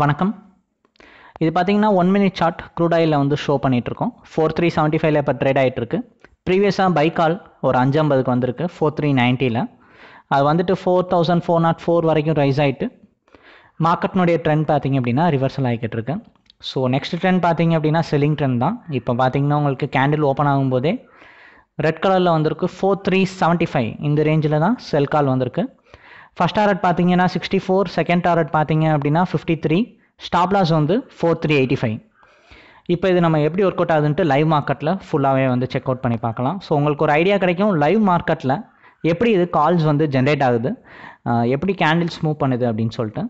வணக்கம் இது பார்த்தீங்கன்னா ஒன் மினிட் சார்ட் க்ரூட் ஆயிலில் வந்து ஷோ பண்ணிகிட்ருக்கோம் ஃபோர் த்ரீ செவன்ட்டி ஃபைவ்ல இப்போ ட்ரேட் ஆகிட்டுருக்கு ப்ரீவியஸாக பைக்கால் ஒரு அஞ்சம்பதுக்கு வந்திருக்கு ஃபோர் த்ரீ நைன்ட்டியில் அது வந்துட்டு four thousand four nought four வரைக்கும் ரைஸ் ஆகிட்டு மார்க்கெட்னுடைய ட்ரெண்ட் பார்த்தீங்க அப்படின்னா ரிவர்சல் ஆகிக்கிட்டு இருக்கு ஸோ நெக்ஸ்ட் ட்ரெண்ட் பார்த்தீங்க அப்படின்னா செல்லிங் ட்ரெண்ட் தான் இப்போ பார்த்தீங்கன்னா உங்களுக்கு கேண்டில் ஓப்பன் ஆகும்போதே ரெட் கலரில் வந்திருக்கு ஃபோர் த்ரீ செவன்ட்டி ஃபைவ் இந்த ரேஞ்சில் தான் செல் கால் வந்திருக்கு ஃபஸ்ட் டாரட் பார்த்தீங்கன்னா சிக்ஸ்டி ஃபோர் செகண்ட் டாரட் பார்த்தீங்க அப்படின்னா ஃபிஃப்டி த்ரீ ஸ்டாப்லாஸ் வந்து ஃபோர் த்ரீ எயிட்டி ஃபைவ் இப்போ இது நம்ம எப்படி ஒர்க் அவுட் ஆகுதுன்ட்டு லைவ் மார்க்கெட்டில் ஃபுல்லாகவே வந்து செக் அவுட் பண்ணி பார்க்கலாம் ஸோ உங்களுக்கு ஒரு ஐடியா கிடைக்கும் லைவ் மார்க்கெட்டில் எப்படி இது கால்ஸ் வந்து ஜென்ரேட் ஆகுது எப்படி கேண்டில்ஸ் மூவ் பண்ணுது அப்படின்னு சொல்லிட்டு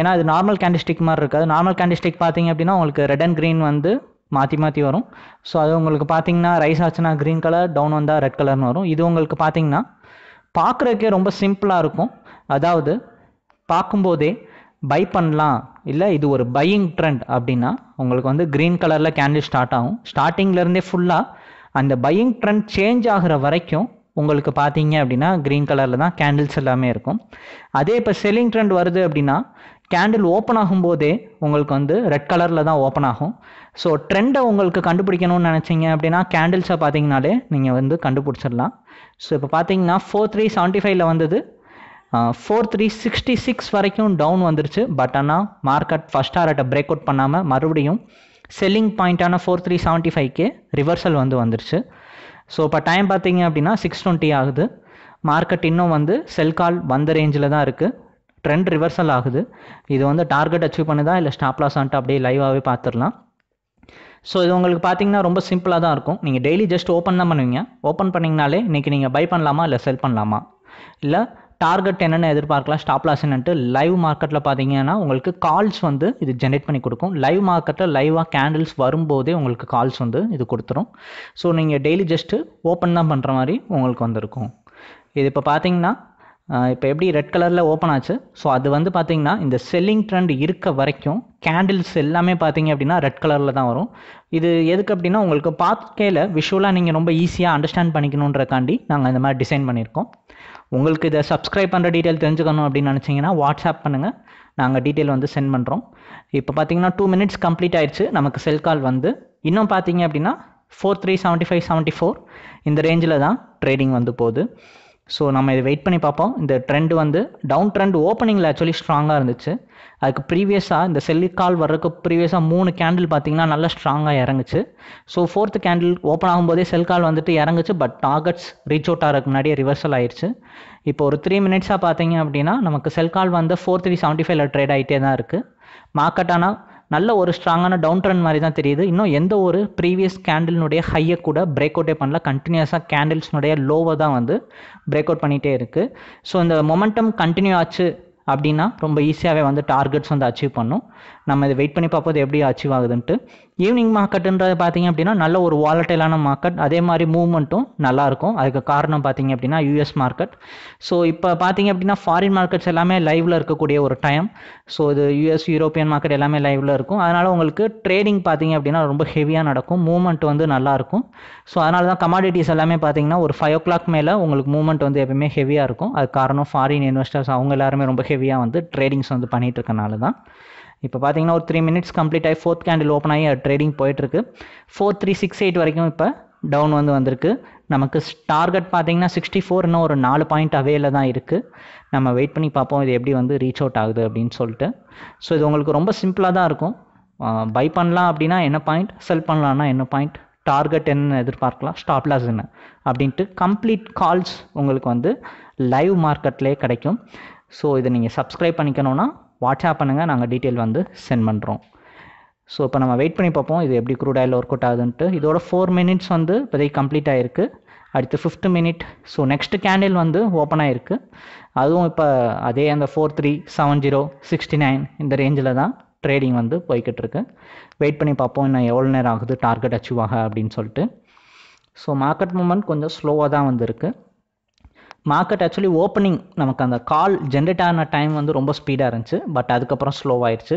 ஏன்னா இது நார்மல் கேண்டிஸ்டிக் மாதிரி இருக்காது நார்மல் கேண்டிஸ்டிக் பார்த்தீங்க அப்படின்னா உங்களுக்கு ரெட் அண்ட் க்ரீன் வந்து மாற்றி மாற்றி வரும் ஸோ அது உங்களுக்கு பார்த்தீங்கன்னா ரைஸ் ஆச்சுன்னா க்ரீன் கலர் டவுன் வந்தால் ரெட் கலர்னு வரும் இது உங்களுக்கு பார்த்தீங்கன்னா பார்க்குறக்கே ரொம்ப சிம்பிளாக இருக்கும் அதாவது பார்க்கும்போதே பை பண்ணலாம் இல்லை இது ஒரு பையிங் ட்ரெண்ட் அப்படின்னா உங்களுக்கு வந்து க்ரீன் கலரில் கேண்டில் ஸ்டார்ட் ஆகும் ஸ்டார்டிங்லேருந்தே ஃபுல்லாக அந்த பையிங் ட்ரெண்ட் சேஞ்ச் ஆகிற வரைக்கும் உங்களுக்கு பார்த்தீங்க அப்படின்னா க்ரீன் கலரில் தான் கேண்டில்ஸ் எல்லாமே இருக்கும் அதே இப்போ செல்லிங் ட்ரெண்ட் வருது அப்படின்னா கேண்டில் ஓப்பன் ஆகும்போதே உங்களுக்கு வந்து ரெட் கலரில் தான் ஓப்பன் ஆகும் ஸோ ட்ரெண்டை உங்களுக்கு கண்டுபிடிக்கணும்னு நினச்சிங்க அப்படின்னா கேண்டில்ஸை பார்த்தீங்கனாலே நீங்கள் வந்து கண்டுபிடிச்சிடலாம் ஸோ இப்போ பார்த்தீங்கன்னா ஃபோர் த்ரீ செவன்ட்டி ஃபைவ்ல வந்தது ஃபோர் த்ரீ சிக்ஸ்டி சிக்ஸ் வரைக்கும் டவுன் வந்துருச்சு பட் ஆனால் மார்க்கெட் ஃபஸ்ட் ஹாரட்டை பிரேக் அவுட் பண்ணாமல் மறுபடியும் செல்லிங் பாயிண்ட்டான ஃபோர் த்ரீ செவன்ட்டி ஃபைவ்க்கு ரிவர்சல் வந்து வந்துருச்சு ஸோ இப்போ டைம் பார்த்தீங்க அப்படின்னா சிக்ஸ் டுவெண்ட்டி ஆகுது மார்க்கெட் இன்னும் வந்து செல் கால் வந்த ரேஞ்சில் தான் இருக்குது ட்ரெண்ட் ரிவர்சல் ஆகுது இது வந்து டார்கெட் அச்சீவ் பண்ணுதா இல்லை ஸ்டாப் லாஸ் அப்படியே லைவாகவே பார்த்துடலாம் ஸோ இது உங்களுக்கு பார்த்தீங்கன்னா ரொம்ப சிம்பிளாக தான் இருக்கும் நீங்கள் டெய்லி ஜஸ்ட் ஓப்பன் தான் பண்ணுவீங்க ஓப்பன் பண்ணிங்கனாலே இன்றைக்கி நீங்கள் பை பண்ணலாமா இல்லை செல் பண்ணலாமா இல்லை டார்கெட் என்னென்ன எதிர்பார்க்கலாம் ஸ்டாப் லாஸ் என்னன்ட்டு லைவ் மார்க்கெட்டில் பார்த்தீங்கன்னா உங்களுக்கு கால்ஸ் வந்து இது ஜென்ரேட் பண்ணி கொடுக்கும் லைவ் மார்க்கெட்டில் லைவாக கேண்டில்ஸ் வரும்போதே உங்களுக்கு கால்ஸ் வந்து இது கொடுத்துரும் ஸோ நீங்கள் டெய்லி ஜஸ்ட்டு ஓப்பன் தான் பண்ணுற மாதிரி உங்களுக்கு வந்திருக்கும் இது இப்போ பார்த்தீங்கன்னா இப்போ எப்படி ரெட் கலரில் ஓப்பன் ஆச்சு ஸோ அது வந்து பார்த்தீங்கன்னா இந்த செல்லிங் ட்ரெண்ட் இருக்க வரைக்கும் கேண்டில்ஸ் எல்லாமே பார்த்தீங்க அப்படின்னா ரெட் கலரில் தான் வரும் இது எதுக்கு அப்படின்னா உங்களுக்கு பார்க்கையில் விஷுவலாக நீங்கள் ரொம்ப ஈஸியாக அண்டர்ஸ்டாண்ட் பண்ணிக்கணுன்றக்காண்டி நாங்கள் இந்த மாதிரி டிசைன் பண்ணியிருக்கோம் உங்களுக்கு இதை சப்ஸ்கிரைப் பண்ணுற டீட்டெயில் தெரிஞ்சுக்கணும் அப்படின்னு நினச்சிங்கன்னா வாட்ஸ்அப் பண்ணுங்கள் நாங்கள் டீட்டெயில் வந்து சென்ட் பண்ணுறோம் இப்போ பார்த்தீங்கன்னா டூ மினிட்ஸ் கம்ப்ளீட் ஆயிடுச்சு நமக்கு செல் கால் வந்து இன்னும் பார்த்தீங்க அப்படின்னா four three seventy five seventy four இந்த ரேஞ்சில் தான் ட்ரேடிங் வந்து போகுது ஸோ நம்ம இதை வெயிட் பண்ணி பார்ப்போம் இந்த ட்ரெண்டு வந்து டவுன் ட்ரெண்ட் ஓப்பனிங்கில் ஆக்சுவலி ஸ்ட்ராங்காக இருந்துச்சு அதுக்கு ப்ரீவியஸாக இந்த செல்லிக்கால் வர்றதுக்கு ப்ரீவியஸாக மூணு கேண்டில் பார்த்தீங்கன்னா நல்லா ஸ்ட்ராங்காக இறங்குச்சு ஸோ ஃபோர்த்து கேண்டில் ஓப்பன் ஆகும்போதே செல் கால் வந்துட்டு இறங்குச்சு பட் டார்கெட்ஸ் ரீச் அவுட் ஆகிறதுக்கு முன்னாடியே ரிவர்சல் ஆயிடுச்சு இப்போ ஒரு த்ரீ மினிட்ஸாக பார்த்தீங்க அப்படின்னா நமக்கு செல் கால் வந்து ஃபோர் த்ரீ செவன்ட்டி ஃபைவ்ல ட்ரேட் ஆகிட்டே தான் இருக்குது மார்க்கெட் ஆனால் நல்ல ஒரு ஸ்ட்ராங்கான டவுன் ட்ரெண்ட் மாதிரி தான் தெரியுது இன்னும் எந்த ஒரு ப்ரீவியஸ் கேண்டில்னுடைய ஹையை கூட பிரேக் அவுட்டே பண்ணல கண்டினியூஸாக கேண்டில்ஸ்னுடைய லோவை தான் வந்து பிரேக் அவுட் பண்ணிகிட்டே இருக்குது ஸோ இந்த மொமெண்டம் கண்டினியூ ஆச்சு அப்படின்னா ரொம்ப ஈஸியாகவே வந்து டார்கெட்ஸ் வந்து அச்சீவ் பண்ணும் நம்ம இதை வெயிட் பண்ணி பார்ப்போம் எப்படி அச்சீவ் ஆகுதுன்ட்டு ஈவினிங் மார்க்கெட்டுன்றது பார்த்தீங்க அப்படின்னா நல்ல ஒரு வாலட்டைலான மார்க்கெட் அதே மாதிரி மூவ்மெண்ட்டும் நல்லாயிருக்கும் அதுக்கு காரணம் பார்த்தீங்க அப்படின்னா யூஎஸ் மார்க்கெட் ஸோ இப்போ பார்த்தீங்க அப்படின்னா ஃபாரின் மார்க்கெட்ஸ் எல்லாமே லைவில் இருக்கக்கூடிய ஒரு டைம் ஸோ இது யூஎஸ் யூரோப்பியன் மார்க்கெட் எல்லாமே லைவில் இருக்கும் அதனால் உங்களுக்கு ட்ரேடிங் பார்த்தீங்க அப்படின்னா ரொம்ப ஹெவியாக நடக்கும் மூவ்மெண்ட் வந்து நல்லாயிருக்கும் ஸோ அதனால தான் கமாடிட்டிஸ் எல்லாமே பார்த்தீங்கன்னா ஒரு ஃபைவ் ஓ கிளாக் மேலே உங்களுக்கு மூவ்மெண்ட் வந்து எப்பவுமே ஹெவியாக இருக்கும் அது காரணம் ஃபாரின் இன்வெஸ்டர்ஸ் அவங்க எல்லாருமே ரொம்ப ஹெவியாக வந்து ட்ரேடிங்ஸ் வந்து பண்ணிகிட்டு இருக்கனால தான் இப்போ பார்த்தீங்கன்னா ஒரு த்ரீ மினிட்ஸ் கம்ப்ளீட் ஆகி ஃபோர்த் கேண்டில் ஓப்பன் ஆகி ட்ரேடிங் போயிட்டுருக்கு ஃபோர் த்ரீ சிக்ஸ் எயிட் வரைக்கும் இப்போ டவுன் வந்து வந்திருக்கு நமக்கு டார்கெட் பார்த்தீங்கன்னா சிக்ஸ்டி ஃபோர் இன்னும் ஒரு நாலு பாயிண்ட் அவையில் தான் இருக்குது நம்ம வெயிட் பண்ணி பார்ப்போம் இது எப்படி வந்து ரீச் அவுட் ஆகுது அப்படின்னு சொல்லிட்டு ஸோ இது உங்களுக்கு ரொம்ப சிம்பிளாக தான் இருக்கும் பை பண்ணலாம் அப்படின்னா என்ன பாயிண்ட் செல் பண்ணலான்னா என்ன பாயிண்ட் டார்கெட் என்ன எதிர்பார்க்கலாம் ஸ்டாப் லாஸ் என்ன அப்படின்ட்டு கம்ப்ளீட் கால்ஸ் உங்களுக்கு வந்து லைவ் மார்க்கெட்லேயே கிடைக்கும் ஸோ இதை நீங்கள் சப்ஸ்கிரைப் பண்ணிக்கணுன்னா வாட்ஸ்அப் பண்ணுங்கள் நாங்கள் டீட்டெயில் வந்து சென்ட் பண்ணுறோம் ஸோ இப்போ நம்ம வெயிட் பண்ணி பார்ப்போம் இது எப்படி குரூட் ஆயில் ஒர்க் அவுட் ஆகுதுன்ட்டு இதோட ஃபோர் மினிட்ஸ் வந்து இப்போதைக்கு கம்ப்ளீட் ஆகிருக்கு அடுத்து fifth minute so next candle வந்து ஓப்பன் ஆகிருக்கு அதுவும் இப்போ அதே அந்த four three seven zero sixty nine இந்த ரேஞ்சில் தான் ட்ரேடிங் வந்து போய்கிட்டு இருக்கு வெயிட் பண்ணி பார்ப்போம் இன்னும் எவ்வளோ நேரம் ஆகுது டார்கெட் அச்சீவ் ஆக அப்படின்னு சொல்லிட்டு ஸோ மார்க்கெட் மூமெண்ட் கொஞ்சம் ஸ்லோவாக தான் வந்திருக்கு மார்க்கெட் ஆக்சுவலி ஓப்பனிங் நமக்கு அந்த கால் ஜென்ரேட் ஆன டைம் வந்து ரொம்ப ஸ்பீடாக இருந்துச்சு பட் அதுக்கப்புறம் ஸ்லோவாயிடுச்சு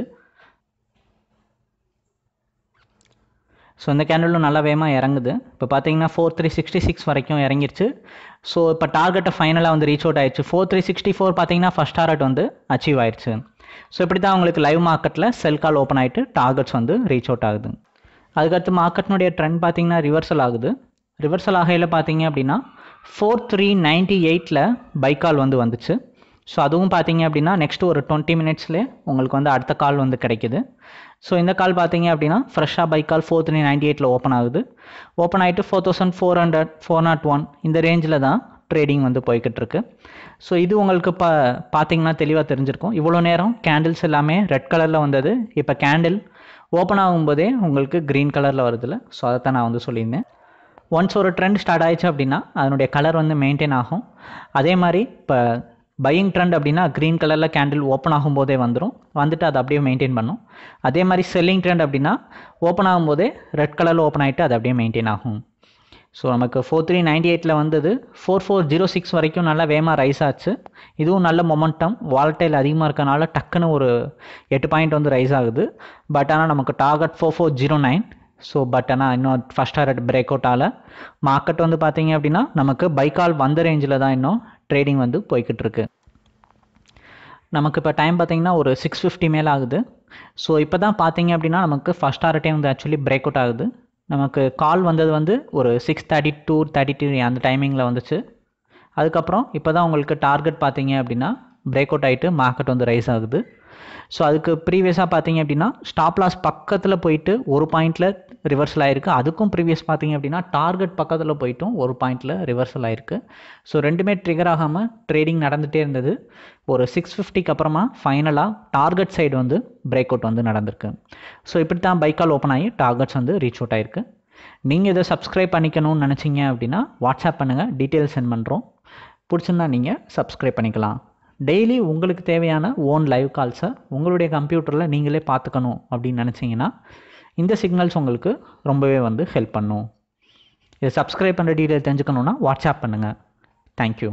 ஸோ இந்த கேண்டலும் நல்லா வேகமாக இறங்குது இப்போ பார்த்தீங்கன்னா ஃபோர் த்ரீ சிக்ஸ்டி சிக்ஸ் வரைக்கும் இறங்கிருச்சு ஸோ இப்போ டார்கெட்டை ஃபைனலாக வந்து ரீச் அவுட் ஆயிடுச்சு ஃபோர் த்ரீ சிக்ஸ்டி ஃபோர் பார்த்தீங்கன்னா ஃபஸ்ட் டார்கெட் வந்து அச்சீவ் ஆயிடுச்சு ஸோ இப்படி தான் உங்களுக்கு லைவ் மார்க்கெட்டில் செல் கால் ஓப்பன் ஆகிட்டு டார்கெட்ஸ் வந்து ரீச் அவுட் ஆகுது அதுக்கடுத்து மார்க்கெட்டினுடைய ட்ரெண்ட் பார்த்தீங்கன்னா ரிவர்சல் ஆகுது ரிவர்சல் ஆகையில் பார்த்தீங்க அப்படின்னா ஃபோர் த்ரீ நைன்ட்டி எயிட்டில் பைக்கால் வந்து வந்துச்சு ஸோ அதுவும் பார்த்தீங்க அப்படின்னா நெக்ஸ்ட்டு ஒரு டுவெண்ட்டி மினிட்ஸ்லேயே உங்களுக்கு வந்து அடுத்த கால் வந்து கிடைக்கிது ஸோ இந்த கால் பார்த்தீங்க அப்படின்னா ஃப்ரெஷ்ஷாக buy call four three ninety எயிட்டில் ஓப்பன் ஆகுது ஓப்பன் ஆகிட்டு four thousand four hundred four nought one இந்த ரேஞ்சில் தான் ட்ரேடிங் வந்து போய்கிட்டிருக்கு ஸோ இது உங்களுக்கு இப்போ பார்த்தீங்கன்னா தெளிவாக தெரிஞ்சிருக்கும் இவ்வளோ நேரம் கேண்டில்ஸ் எல்லாமே ரெட் கலரில் வந்தது இப்போ கேண்டில் ஓப்பன் ஆகும்போதே உங்களுக்கு க்ரீன் கலரில் வருதில்ல ஸோ அதை தான் நான் வந்து சொல்லியிருந்தேன் ஒன்ஸ் ஒரு ட்ரெண்ட் ஸ்டார்ட் ஆயிடுச்சு அப்படின்னா அதனுடைய கலர் வந்து மெயின்டைன் ஆகும் அதே மாதிரி இப்போ பையிங் ட்ரெண்ட் அப்படின்னா க்ரீன் கலரில் கேண்டில் ஓப்பன் ஆகும்போதே வந்துடும் வந்துட்டு அதை அப்படியே மெயின்டைன் பண்ணும் அதே மாதிரி செல்லிங் ட்ரெண்ட் அப்படின்னா ஓப்பன் ஆகும்போதே ரெட் கலரில் ஓப்பன் ஆகிட்டு அது அப்படியே மெயின்டைன் ஆகும் ஸோ நமக்கு ஃபோர் த்ரீ நைன்டி எயிட்டில் வந்தது ஃபோர் ஃபோர் ஜீரோ சிக்ஸ் வரைக்கும் நல்லா வேகமாக ரைஸ் ஆச்சு இதுவும் நல்ல மொமெண்டம் வால்டைல் அதிகமாக இருக்கனால டக்குன்னு ஒரு எட்டு பாயிண்ட் வந்து ரைஸ் ஆகுது பட் ஆனால் நமக்கு target four four zero nine so but ஆனால் இன்னும் ஃபஸ்ட் ஹார்ட் பிரேக் அவுட் ஆகல மார்க்கெட் வந்து பார்த்தீங்க அப்படின்னா நமக்கு பைக்கால் வந்த ரேஞ்சில் தான் இன்னும் ட்ரேடிங் வந்து போய்கிட்டு இருக்கு நமக்கு இப்போ டைம் பார்த்தீங்கன்னா ஒரு சிக்ஸ் ஃபிஃப்டி மேலே ஆகுது ஸோ இப்போ தான் பார்த்தீங்க அப்படின்னா நமக்கு ஃபஸ்ட் டைம் வந்து ஆக்சுவலி பிரேக் அவுட் ஆகுது நமக்கு கால் வந்தது வந்து ஒரு six thirty two thirty two அந்த டைமிங்கில் வந்துச்சு அதுக்கப்புறம் இப்போ தான் உங்களுக்கு டார்கெட் பார்த்தீங்க அப்படின்னா பிரேக் அவுட் ஆகிட்டு மார்க்கெட் வந்து ரைஸ் ஆகுது ஸோ அதுக்கு ப்ரீவியஸாக பார்த்தீங்க அப்படின்னா ஸ்டாப் லாஸ் பக்கத்தில் போயிட்டு ஒரு பாயிண்டில் ரிவர்சல் ஆகிருக்கு அதுக்கும் ப்ரீவியஸ் பார்த்தீங்க அப்படின்னா டார்கெட் பக்கத்தில் போயிட்டும் ஒரு பாயிண்ட்டில் ரிவர்சல் ஆகிருக்கு ஸோ ரெண்டுமே ட்ரிகர் ஆகாமல் ட்ரேடிங் நடந்துகிட்டே இருந்தது ஒரு சிக்ஸ் ஃபிஃப்டிக்கு அப்புறமா ஃபைனலாக டார்கெட் சைடு வந்து பிரேக் அவுட் வந்து நடந்திருக்கு ஸோ இப்படி தான் பைக்கால் ஓப்பன் ஆகி டார்கெட்ஸ் வந்து ரீச் அவுட் ஆகிருக்கு நீங்கள் இதை சப்ஸ்கிரைப் பண்ணிக்கணும்னு நினச்சிங்க அப்படின்னா வாட்ஸ்அப் பண்ணுங்கள் டீட்டெயில்ஸ் சென்ட் பண்ணுறோம் பிடிச்சிருந்தா நீங்கள் சப்ஸ்கிரைப் பண்ணிக்கலாம் டெய்லி உங்களுக்கு தேவையான ஓன் லைவ் கால்ஸை உங்களுடைய கம்ப்யூட்டரில் நீங்களே பார்த்துக்கணும் அப்படின்னு நினச்சிங்கன்னா இந்த சிக்னல்ஸ் உங்களுக்கு ரொம்பவே வந்து ஹெல்ப் பண்ணும் இதை சப்ஸ்கிரைப் பண்ணுற டீட்டெயில் தெரிஞ்சுக்கணுன்னா வாட்ஸ்அப் பண்ணுங்கள் தேங்க்யூ